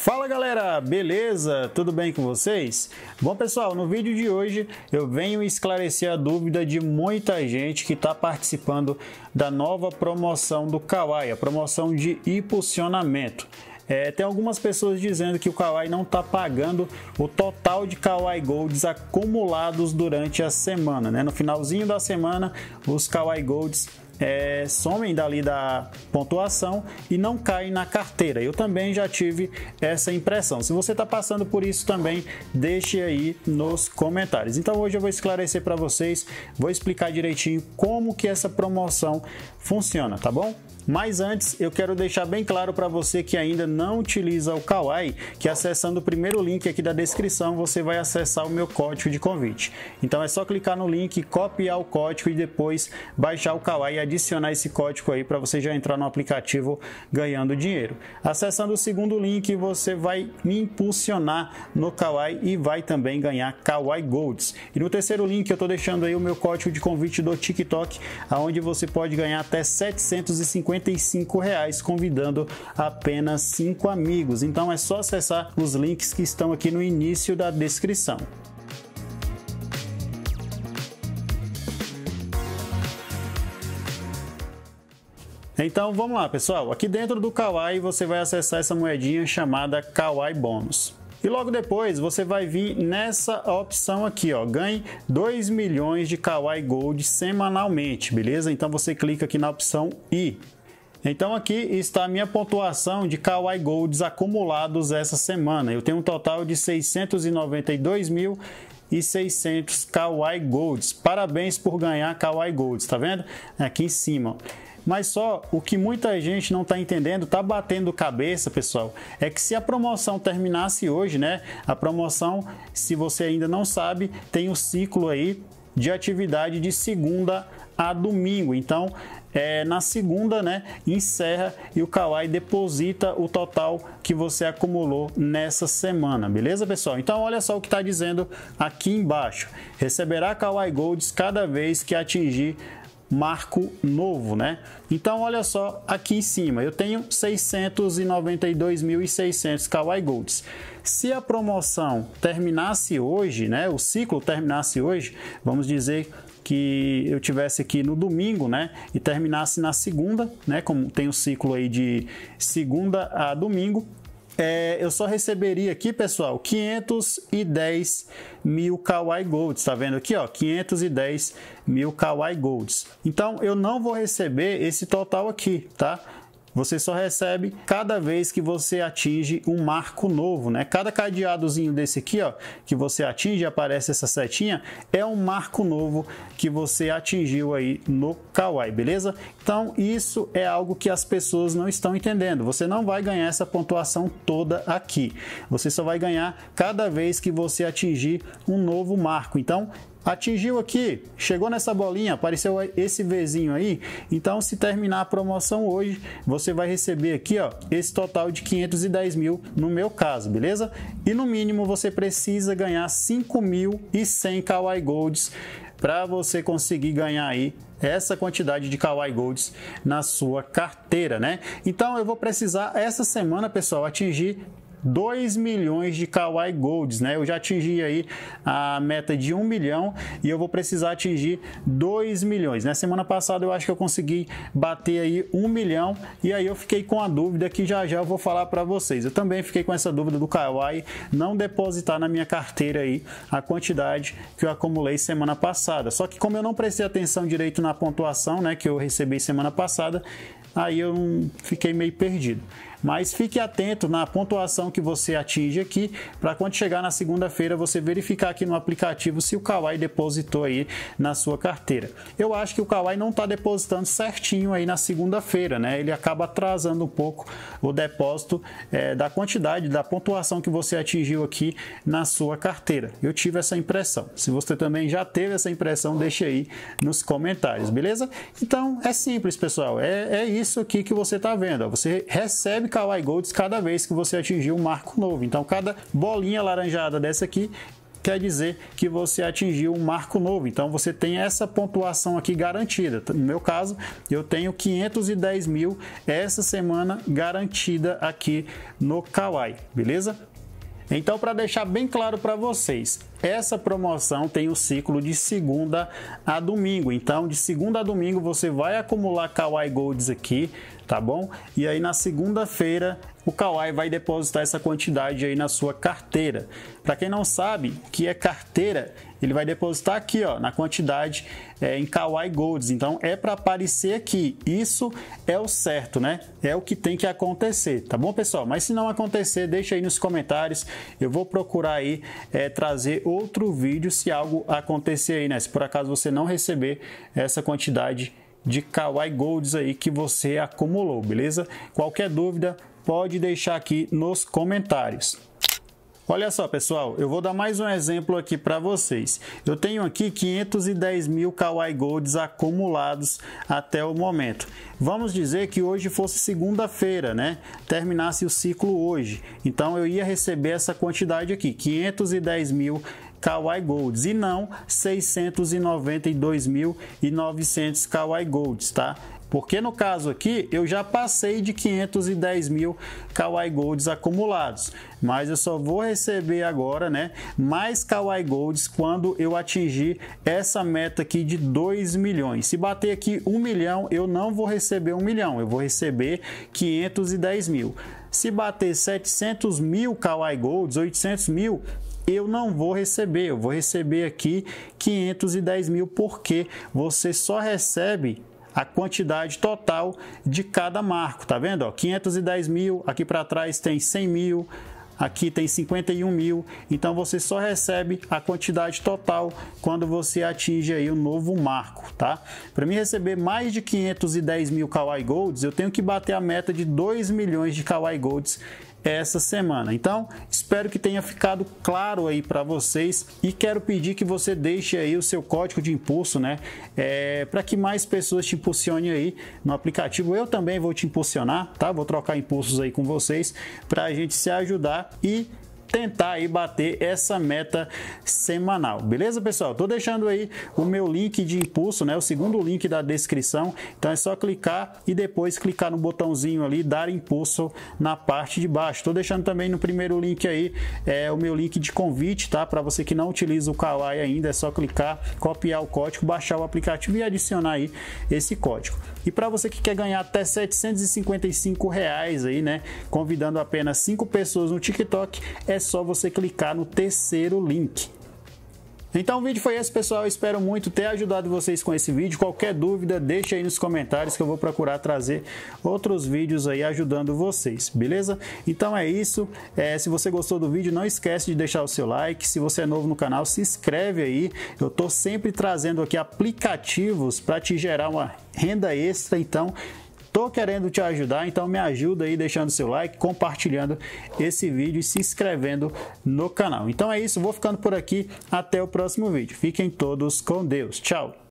Fala galera, beleza? Tudo bem com vocês? Bom pessoal, no vídeo de hoje eu venho esclarecer a dúvida de muita gente que está participando da nova promoção do Kawaii, a promoção de impulsionamento. É, tem algumas pessoas dizendo que o Kawaii não está pagando o total de Kawaii Golds acumulados durante a semana. Né? No finalzinho da semana, os Kawaii Golds é, somem dali da pontuação e não caem na carteira. Eu também já tive essa impressão. Se você está passando por isso também, deixe aí nos comentários. Então hoje eu vou esclarecer para vocês, vou explicar direitinho como que essa promoção funciona, tá bom? Mas antes, eu quero deixar bem claro para você que ainda não utiliza o Kawaii, que acessando o primeiro link aqui da descrição, você vai acessar o meu código de convite. Então é só clicar no link, copiar o código e depois baixar o Kawaii e adicionar esse código aí para você já entrar no aplicativo ganhando dinheiro. Acessando o segundo link, você vai me impulsionar no Kawaii e vai também ganhar Kawaii Golds. E no terceiro link, eu estou deixando aí o meu código de convite do TikTok, aonde você pode ganhar até 750 55 convidando apenas cinco amigos. Então é só acessar os links que estão aqui no início da descrição. Então vamos lá, pessoal. Aqui dentro do Kawaii você vai acessar essa moedinha chamada Kawaii Bônus. E logo depois você vai vir nessa opção aqui, ó, ganhe 2 milhões de Kawaii Gold semanalmente, beleza? Então você clica aqui na opção I. Então aqui está a minha pontuação de Kawaii Golds acumulados essa semana. Eu tenho um total de 692.600 Kawaii Golds. Parabéns por ganhar Kawaii Golds, tá vendo? É aqui em cima. Mas só o que muita gente não está entendendo, está batendo cabeça, pessoal, é que se a promoção terminasse hoje, né? A promoção, se você ainda não sabe, tem o um ciclo aí de atividade de segunda a domingo. Então, é, na segunda, né, encerra e o Kawai deposita o total que você acumulou nessa semana, beleza, pessoal? Então, olha só o que está dizendo aqui embaixo. Receberá Kawai Golds cada vez que atingir marco novo, né? Então, olha só aqui em cima, eu tenho 692.600 Kawaii Golds. Se a promoção terminasse hoje, né? O ciclo terminasse hoje, vamos dizer que eu tivesse aqui no domingo, né, e terminasse na segunda, né, como tem o um ciclo aí de segunda a domingo, é, eu só receberia aqui, pessoal, 510 mil Kawaii Golds. Tá vendo aqui, ó? 510 mil Kawaii Golds. Então, eu não vou receber esse total aqui, tá? Você só recebe cada vez que você atinge um marco novo, né? Cada cadeadozinho desse aqui, ó, que você atinge, aparece essa setinha, é um marco novo que você atingiu aí no Kawaii, beleza? Então, isso é algo que as pessoas não estão entendendo. Você não vai ganhar essa pontuação toda aqui. Você só vai ganhar cada vez que você atingir um novo marco. Então, Atingiu aqui, chegou nessa bolinha, apareceu esse Vzinho aí. Então, se terminar a promoção hoje, você vai receber aqui ó, esse total de 510 mil no meu caso, beleza? E no mínimo você precisa ganhar 5.100 Kawaii Golds para você conseguir ganhar aí essa quantidade de Kawaii Golds na sua carteira, né? Então eu vou precisar essa semana, pessoal, atingir 2 milhões de Kawaii Golds, né? Eu já atingi aí a meta de 1 milhão e eu vou precisar atingir 2 milhões. Na né? semana passada eu acho que eu consegui bater aí 1 milhão e aí eu fiquei com a dúvida que já já eu vou falar para vocês. Eu também fiquei com essa dúvida do Kawaii não depositar na minha carteira aí a quantidade que eu acumulei semana passada. Só que como eu não prestei atenção direito na pontuação, né, que eu recebi semana passada, aí eu fiquei meio perdido. Mas fique atento na pontuação que você atinge aqui, para quando chegar na segunda-feira você verificar aqui no aplicativo se o Kawaii depositou aí na sua carteira. Eu acho que o Kawaii não está depositando certinho aí na segunda-feira, né? Ele acaba atrasando um pouco o depósito é, da quantidade, da pontuação que você atingiu aqui na sua carteira. Eu tive essa impressão. Se você também já teve essa impressão, deixe aí nos comentários, beleza? Então é simples, pessoal. É, é isso aqui que você está vendo. Você recebe Kawaii Golds cada vez que você atingir um marco novo. Então, cada bolinha laranjada dessa aqui quer dizer que você atingiu um marco novo. Então você tem essa pontuação aqui garantida. No meu caso, eu tenho 510 mil essa semana garantida aqui no Kawaii, beleza? Então, para deixar bem claro para vocês, essa promoção tem o um ciclo de segunda a domingo. Então, de segunda a domingo você vai acumular Kawaii Golds aqui, tá bom? E aí na segunda-feira o Kawai vai depositar essa quantidade aí na sua carteira. Para quem não sabe o que é carteira, ele vai depositar aqui ó, na quantidade é, em Kawai Golds. Então é para aparecer aqui. Isso é o certo, né? É o que tem que acontecer, tá bom, pessoal? Mas se não acontecer, deixa aí nos comentários. Eu vou procurar aí é, trazer outro vídeo se algo acontecer aí, né? Se por acaso você não receber essa quantidade de Kawai Golds aí que você acumulou, beleza? Qualquer dúvida, pode deixar aqui nos comentários. Olha só, pessoal, eu vou dar mais um exemplo aqui para vocês. Eu tenho aqui 510 mil Kawaii Golds acumulados até o momento. Vamos dizer que hoje fosse segunda-feira, né? Terminasse o ciclo hoje. Então eu ia receber essa quantidade aqui, 510 mil Kawaii Golds e não 692.900 Kawaii Golds, tá? Porque no caso aqui, eu já passei de 510 mil Kawaii Golds acumulados, mas eu só vou receber agora, né, mais Kawaii Golds quando eu atingir essa meta aqui de 2 milhões. Se bater aqui 1 milhão, eu não vou receber 1 milhão, eu vou receber 510 mil. Se bater 700 mil Kawaii Golds, 800 mil, eu não vou receber, eu vou receber aqui 510 mil, porque você só recebe a quantidade total de cada marco, tá vendo? Ó, 510 mil, aqui para trás tem 100 mil, aqui tem 51 mil, então você só recebe a quantidade total quando você atinge aí o novo marco, tá? Para mim receber mais de 510 mil Kawaii Golds, eu tenho que bater a meta de 2 milhões de Kawaii Golds essa semana. Então, espero que tenha ficado claro aí para vocês e quero pedir que você deixe aí o seu código de impulso, né? É, para que mais pessoas te impulsionem aí no aplicativo. Eu também vou te impulsionar, tá? Vou trocar impulsos aí com vocês para a gente se ajudar e tentar aí bater essa meta semanal. Beleza, pessoal? Tô deixando aí o meu link de impulso, né? O segundo link da descrição. Então é só clicar e depois clicar no botãozinho ali dar impulso na parte de baixo. Tô deixando também no primeiro link aí é o meu link de convite, tá? Para você que não utiliza o Kawai ainda, é só clicar, copiar o código, baixar o aplicativo e adicionar aí esse código. E para você que quer ganhar até 755 reais aí, né? Convidando apenas cinco pessoas no TikTok, é é só você clicar no terceiro link. Então o vídeo foi esse pessoal, Eu espero muito ter ajudado vocês com esse vídeo. Qualquer dúvida deixa aí nos comentários que eu vou procurar trazer outros vídeos aí ajudando vocês, beleza? Então é isso, é, se você gostou do vídeo não esquece de deixar o seu like, se você é novo no canal se inscreve aí, eu tô sempre trazendo aqui aplicativos para te gerar uma renda extra, então Tô querendo te ajudar, então me ajuda aí deixando seu like, compartilhando esse vídeo e se inscrevendo no canal. Então é isso, vou ficando por aqui. Até o próximo vídeo. Fiquem todos com Deus. Tchau.